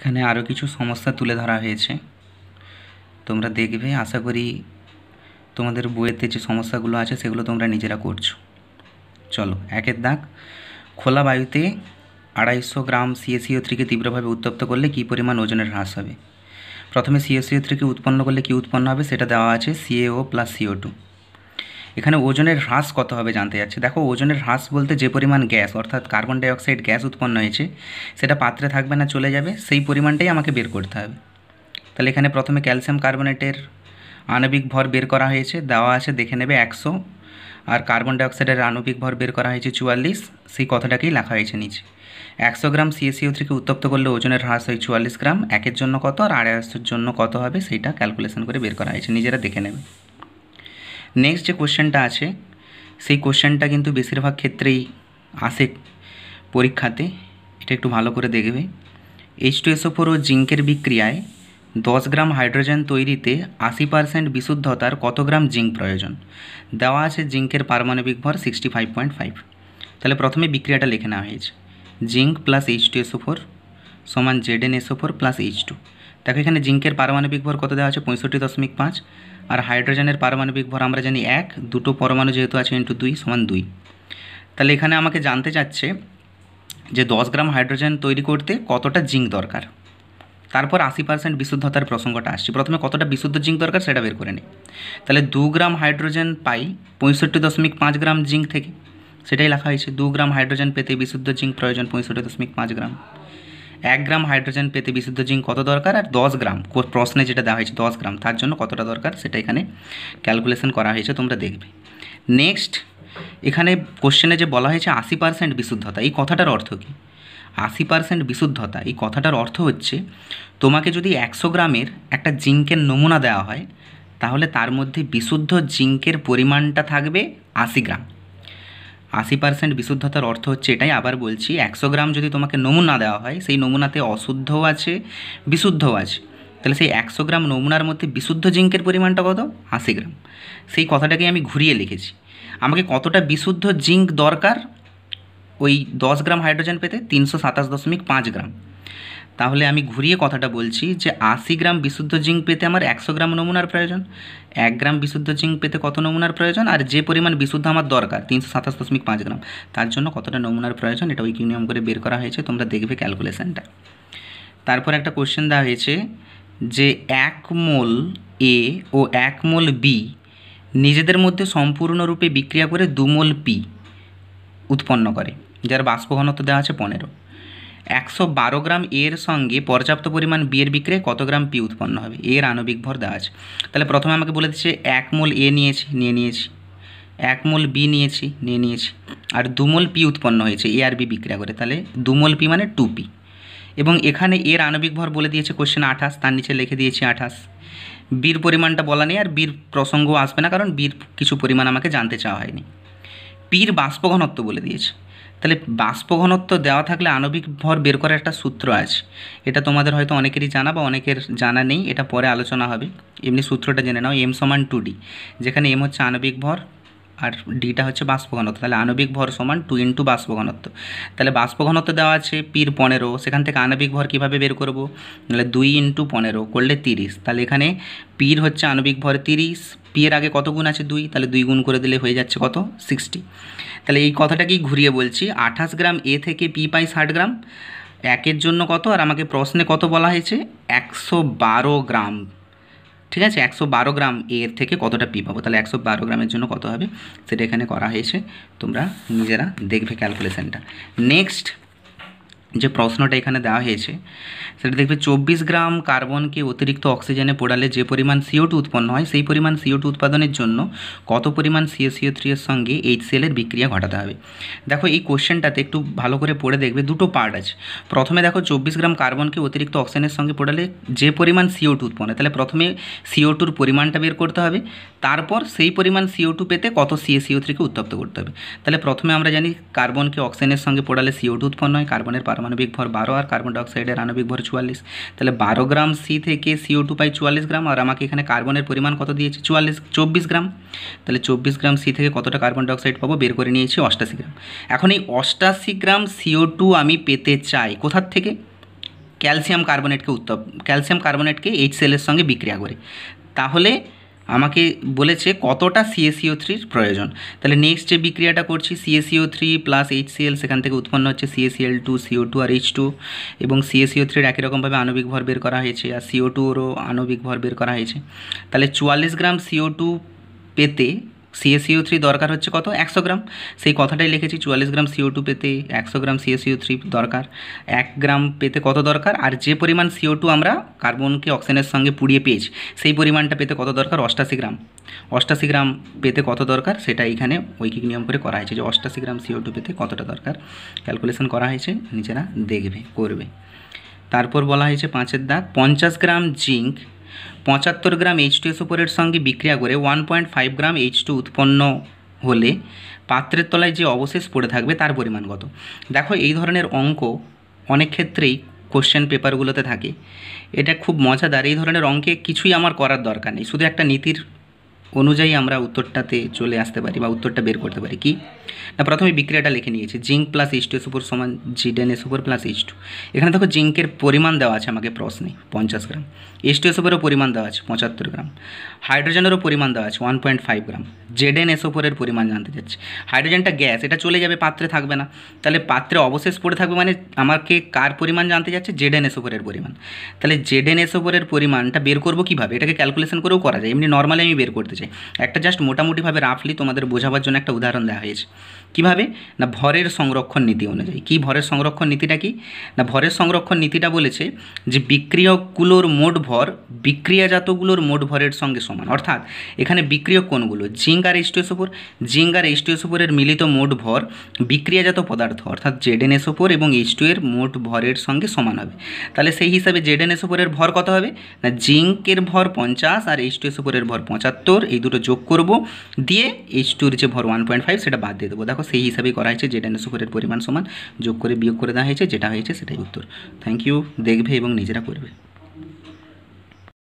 এখানে আরও কিছু সমস্যা তুলে ধরা হয়েছে তোমরা দেখবে আশা করি তোমাদের বইয়েতে যে সমস্যাগুলো আছে সেগুলো তোমরা নিজেরা করছো চলো একের দাগ খোলা বায়ুতে আড়াইশো গ্রাম সিএসিও থ্রিকে তীব্রভাবে উত্তপ্ত করলে কী পরিমাণ ওজনের হ্রাস হবে প্রথমে সিএসিও থ্রিকে উৎপন্ন করলে কী উৎপন্ন হবে সেটা দেওয়া আছে সিএও প্লাস সিও টু এখানে ওজনের হ্রাস কত হবে জানতে যাচ্ছে দেখো ওজনের হ্রাস বলতে যে পরিমাণ গ্যাস অর্থাৎ কার্বন ডাইঅক্সাইড গ্যাস উৎপন্ন হয়েছে সেটা পাত্রে থাকবে না চলে যাবে সেই পরিমাণটাই আমাকে বের করতে হবে তাহলে এখানে প্রথমে ক্যালসিয়াম কার্বনেটের আণবিক ভর বের করা হয়েছে দেওয়া আছে দেখে নেবে একশো আর কার্বন ডাইঅক্সাইডের আণবিক ভর বের করা হয়েছে চুয়াল্লিশ সেই কথাটাকেই লেখা হয়েছে নিচে একশো গ্রাম সিএসিও e থেকে উত্তপ্ত করলে ওজনের হ্রাস হয় চুয়াল্লিশ গ্রাম একের জন্য কত আর আড়াইশোর জন্য কত হবে সেইটা ক্যালকুলেশন করে বের করা হয়েছে নিজেরা দেখে নেবে নেক্সট যে কোশ্চেনটা আছে সেই কোশ্চেনটা কিন্তু বেশিরভাগ ক্ষেত্রেই আসে পরীক্ষাতে এটা একটু ভালো করে দেখবে এইচ টু এসও ফোর ও জিঙ্কের বিক্রিয়ায় দশ গ্রাম হাইড্রোজেন তৈরিতে আশি পার্সেন্ট বিশুদ্ধতার কত গ্রাম জিঙ্ক প্রয়োজন দেওয়া আছে জিঙ্কের পারমাণবিক ভর সিক্সটি ফাইভ পয়েন্ট ফাইভ তাহলে প্রথমে বিক্রিয়াটা লিখে নেওয়া হয়েছে zinc plus H two SO four সমান Z N SO four plus H two তাকে এখানে জিঙ্কের পারমাণবিক ভর কত দেওয়া আছে পঁয়ষট্টি দশমিক পাঁচ আর হাইড্রোজেনের পারমাণবিক ভর আমরা জানি এক দুটো পরমাণু যেহেতু আছে ইন্টু দুই সমান দুই তাহলে এখানে আমাকে জানতে চাচ্ছে যে দশ গ্রাম হাইড্রোজেন তৈরি করতে কতটা জিঙ্ক দরকার তারপর আশি পার্সেন্ট বিশুদ্ধতার প্রসঙ্গটা আসছে প্রথমে কতটা বিশুদ্ধ জিঙ্ক দরকার সেটা বের করে নিই তাহলে দু গ্রাম হাইড্রোজেন পাই পঁয়ষট্টি দশমিক পাঁচ গ্রাম জিঙ্ক থেকে সেটাই লেখা হয়েছে দু গ্রাম হাইড্রোজেন পেতে বিশুদ্ধ জিঙ্ক প্রয়োজন পঁয়ষট্টি দশমিক পাঁচ গ্রাম এক গ্রাম হাইড্রোজেন পেতে বিশুদ্ধ জিঙ্ক কত দরকার আর দশ গ্রাম প্রশ্নে যেটা দেওয়া হয়েছে দশ গ্রাম তার জন্য কতটা দরকার সেটা এখানে ক্যালকুলেশন করা হয়েছে তোমরা দেখবে নেক্সট এখানে কোশ্চেনে যে বলা হয়েছে আশি পার্সেন্ট বিশুদ্ধতা এই কথাটার অর্থ কী আশি পার্সেন্ট বিশুদ্ধতা এই কথাটার অর্থ হচ্ছে তোমাকে যদি একশো গ্রামের একটা জিঙ্কের নমুনা দেওয়া হয় তাহলে তার মধ্যে বিশুদ্ধ জিঙ্কের পরিমাণটা থাকবে আশি গ্রাম আশি পার্সেন্ট বিশুদ্ধতার অর্থ হচ্ছে এটাই আবার বলছি একশো গ্রাম যদি তোমাকে নমুনা দেওয়া হয় সেই নমুনাতে অশুদ্ধও আছে বিশুদ্ধও আছে তাহলে সেই একশো গ্রাম নমুনার মধ্যে বিশুদ্ধ জিঙ্কের পরিমাণটা কত আশি গ্রাম সেই কথাটাকে আমি ঘুরিয়ে লিখেছি আমাকে কতটা বিশুদ্ধ জিঙ্ক দরকার ওই দশ গ্রাম হাইড্রোজেন পেতে তিনশো সাতাশ দশমিক পাঁচ গ্রাম তাহলে আমি ঘুরিয়ে কথাটা বলছি যে আশি গ্রাম বিশুদ্ধ জিঙ্ক পেতে আমার একশো গ্রাম নমুনার প্রয়োজন এক গ্রাম বিশুদ্ধ জিঙ্ক পেতে কত নমুনার প্রয়োজন আর যে পরিমাণ বিশুদ্ধ আমার দরকার তিনশো সাতাশ দশমিক পাঁচ গ্রাম তার জন্য কতটা নমুনার প্রয়োজন এটা ওই নিয়ম করে বের করা হয়েছে তোমরা দেখবে ক্যালকুলেশানটা তারপর একটা কোশ্চেন দেওয়া হয়েছে যে এক মোল এ ও এক মোল বি নিজেদের মধ্যে সম্পূর্ণরূপে বিক্রিয়া করে দুমোল পি উৎপন্ন করে যার বাষ্প ঘনত্ব দেওয়া আছে পনেরো একশো বারো গ্রাম এর সঙ্গে পর্যাপ্ত পরিমাণ বিয়ের বিক্রে কত গ্রাম পি উৎপন্ন হবে এর আণবিক ভর দেওয়া আছে তাহলে প্রথমে আমাকে বলে দিচ্ছে এক মোল এ নিয়েছি নিয়ে নিয়েছি এক মোল বি নিয়েছি নিয়ে নিয়েছি আর দুমোল পি উৎপন্ন হয়েছে এ আর বি বিক্রিয়া করে তাহলে দুমোল পি মানে টু পি এবং এখানে এর আণবিক ভর বলে দিয়েছে কোশ্চেন আঠাশ তার নিচে লিখে দিয়েছি আঠাশ বীর পরিমাণটা বলা নেই আর বীর প্রসঙ্গ আসবে না কারণ বীর কিছু পরিমাণ আমাকে জানতে চাওয়া হয়নি পির বাষ্প ঘনত্ব বলে দিয়েছে তাহলে বাষ্প ঘনত্ব দেওয়া থাকলে আণবিক ভর বের করার একটা সূত্র আছে এটা তোমাদের হয়তো অনেকেরই জানা বা অনেকের জানা নেই এটা পরে আলোচনা হবে এমনি সূত্রটা জেনে নাও এম সমান টু ডি যেখানে এম হচ্ছে আণবিক ভর আর ডিটা হচ্ছে বাষ্প ঘনত্ব তাহলে আণবিক ভর সমান টু ইন্টু বাষ্প ঘনত্ব তাহলে বাষ্প ঘনত্ব দেওয়া আছে পির পনেরো সেখান থেকে আণবিক ভর কীভাবে বের করব তাহলে দুই ইন্টু পনেরো করলে তিরিশ তাহলে এখানে পির হচ্ছে আণবিক ভর তিরিশ পি আগে কত গুণ আছে দুই তাহলে দুই গুণ করে দিলে হয়ে যাচ্ছে কত সিক্সটি তাহলে এই কথাটাকেই ঘুরিয়ে বলছি আঠাশ গ্রাম এ থেকে পি পাই ষাট গ্রাম একের জন্য কত আর আমাকে প্রশ্নে কত বলা হয়েছে একশো গ্রাম ঠিক আছে একশো বারো গ্রাম এর থেকে কতটা পি পাবো তাহলে একশো বারো গ্রামের জন্য কত হবে সেটা এখানে করা হয়েছে তোমরা নিজেরা দেখবে ক্যালকুলেশানটা নেক্সট যে প্রশ্নটা এখানে দেওয়া হয়েছে সেটা দেখবে চব্বিশ গ্রাম কার্বনকে অতিরিক্ত অক্সিজেনে পোড়ালে যে পরিমাণ সিও টু উৎপন্ন হয় সেই পরিমাণ সিও টু উৎপাদনের জন্য কত পরিমাণ সিএসিও থ্রি এর সঙ্গে এইচ এর বিক্রিয়া ঘটাতে হবে দেখো এই কোশ্চেনটাতে একটু ভালো করে পড়ে দেখবে দুটো পার্ট আছে প্রথমে দেখো চব্বিশ গ্রাম কার্বনকে অতিরিক্ত অক্সিজেনের সঙ্গে পোড়ালে যে পরিমাণ সিও টু উৎপন্ন তাহলে প্রথমে সিও টুর পরিমাণটা বের করতে হবে তারপর সেই পরিমাণ সিও টু পেতে কত সিএসিও থ্রিকে উত্তপ্ত করতে হবে তাহলে প্রথমে আমরা জানি কার্বনকে অক্সিজেনের সঙ্গে পোড়ালে সিও টু উৎপন্ন হয় কার্বনের পার পারমাণবিক ভর বারো আর কার্বন ডাইঅক্সাইডের আণবিক ভর চুয়াল্লিশ তাহলে বারো গ্রাম সি থেকে সিও টু পাই চুয়াল্লিশ গ্রাম আর আমাকে এখানে কার্বনের পরিমাণ কত দিয়েছে চুয়াল্লিশ চব্বিশ গ্রাম তাহলে চব্বিশ গ্রাম সি থেকে কতটা কার্বন ডাইঅক্সাইড পাবো বের করে নিয়েছি অষ্টাশি গ্রাম এখন এই অষ্টাশি গ্রাম সিও টু আমি পেতে চাই কোথার থেকে ক্যালসিয়াম কার্বনেটকে উত্তপ ক্যালসিয়াম কার্বনেটকে এইচ সেলের সঙ্গে বিক্রিয়া করে তাহলে আমাকে বলেছে কতটা সিএসিও থ্রির e প্রয়োজন তাহলে নেক্সট যে বিক্রিয়াটা করছি সিএসিও থ্রি প্লাস এইচসিএল সেখান থেকে উৎপন্ন হচ্ছে সিএসিএল টু সিও টু আর এইচ টু এবং সিএসিও থ্রির e একই রকমভাবে আণবিক ভর বের করা হয়েছে আর সিও টুরও আণবিক ভর বের করা হয়েছে তাহলে চুয়াল্লিশ গ্রাম সিও টু পেতে সিএসইউ থ্রি দরকার হচ্ছে কত একশো গ্রাম সেই কথাটাই লিখেছি চুয়াল্লিশ গ্রাম সিও টু পেতে একশো গ্রাম সিএসইউ থ্রি দরকার এক গ্রাম পেতে কত দরকার আর যে পরিমাণ সিও টু আমরা কার্বনকে অক্সিজেনের সঙ্গে পুড়িয়ে পেয়েছি সেই পরিমাণটা পেতে কত দরকার অষ্টাশি গ্রাম অষ্টাশি গ্রাম পেতে কত দরকার সেটা এখানে ঐকিক নিয়ম করে করা হয়েছে যে অষ্টাশি গ্রাম সিও টু পেতে কতটা দরকার ক্যালকুলেশন করা হয়েছে নিজেরা দেখবে করবে তারপর বলা হয়েছে পাঁচের দাগ পঞ্চাশ গ্রাম জিঙ্ক পঁচাত্তর গ্রাম এইচ টু এসোপোরের সঙ্গে বিক্রিয়া করে one point five gram H two উৎপন্ন হলে পাত্রের তলায় যে অবশেষ পড়ে থাকবে তার পরিমাণ কত দেখো এই ধরনের অঙ্ক অনেক ক্ষেত্রেই কোশ্চেন পেপারগুলোতে থাকে এটা খুব মজাদার এই ধরনের অঙ্কে কিছুই আমার করার দরকার নেই শুধু একটা নীতির অনুযায়ী আমরা উত্তরটাতে চলে আসতে পারি বা উত্তরটা বের করতে পারি কি না প্রথমে বিক্রিয়াটা লিখে নিয়েছি জিঙ্ক প্লাস ইস্টু এস উপর সমান জিডেন এস উপর প্লাস ইস্টু এখানে দেখো জিঙ্কের পরিমাণ দেওয়া আছে আমাকে প্রশ্নে পঞ্চাশ গ্রাম ইস্টু এস পরিমাণ দেওয়া আছে পঁচাত্তর গ্রাম হাইড্রোজেনেরও পরিমাণ দেওয়া আছে one point five gram ZN S উপরের পরিমাণ জানতে চাচ্ছি হাইড্রোজেনটা গ্যাস এটা চলে যাবে পাত্রে থাকবে না তাহলে পাত্রে অবশেষ পড়ে থাকবে মানে আমাকে কার পরিমাণ জানতে চাচ্ছে জেডেন এস উপরের পরিমাণ তাহলে জেডেন এস উপরের পরিমাণটা বের করবো কীভাবে এটাকে ক্যালকুলেশন করেও করা যায় এমনি নর্মালি আমি বের করতে হয়েছে একটা জাস্ট মোটামুটিভাবে রাফলি তোমাদের বোঝাবার জন্য একটা উদাহরণ দেওয়া হয়েছে কিভাবে না ভরের সংরক্ষণ নীতি অনুযায়ী কি ভরের সংরক্ষণ নীতিটা কি না ভরের সংরক্ষণ নীতিটা বলেছে যে বিক্রিয়কগুলোর মোট ভর বিক্রিয়াজাতগুলোর মোট ভরের সঙ্গে সমান অর্থাৎ এখানে বিক্রিয়ক কোনগুলো জিঙ্ক আর এইচটিএসও ফোর জিঙ্ক আর এইচটিএসও ফোরের মিলিত মোট ভর বিক্রিয়াজাত পদার্থ অর্থাৎ জেডেনএসও ফোর এবং এইচ টু এর মোট ভরের সঙ্গে সমান হবে তাহলে সেই হিসাবে জেডেনএসও ফোরের ভর কত হবে না জিঙ্কের ভর পঞ্চাশ আর এইচ টু ভর পঁচাত্তর এই দুটো যোগ করব দিয়ে এইচ টুর যে ভর ওয়ান পয়েন্ট ফাইভ সেটা বাদ দিয়ে দেবো দেখো সেই হিসাবেই করা হয়েছে যেটা সুপারের পরিমাণ সমান যোগ করে বিয়োগ করে দেওয়া হয়েছে যেটা হয়েছে সেটাই উত্তর থ্যাংক ইউ দেখবে এবং নিজেরা করবে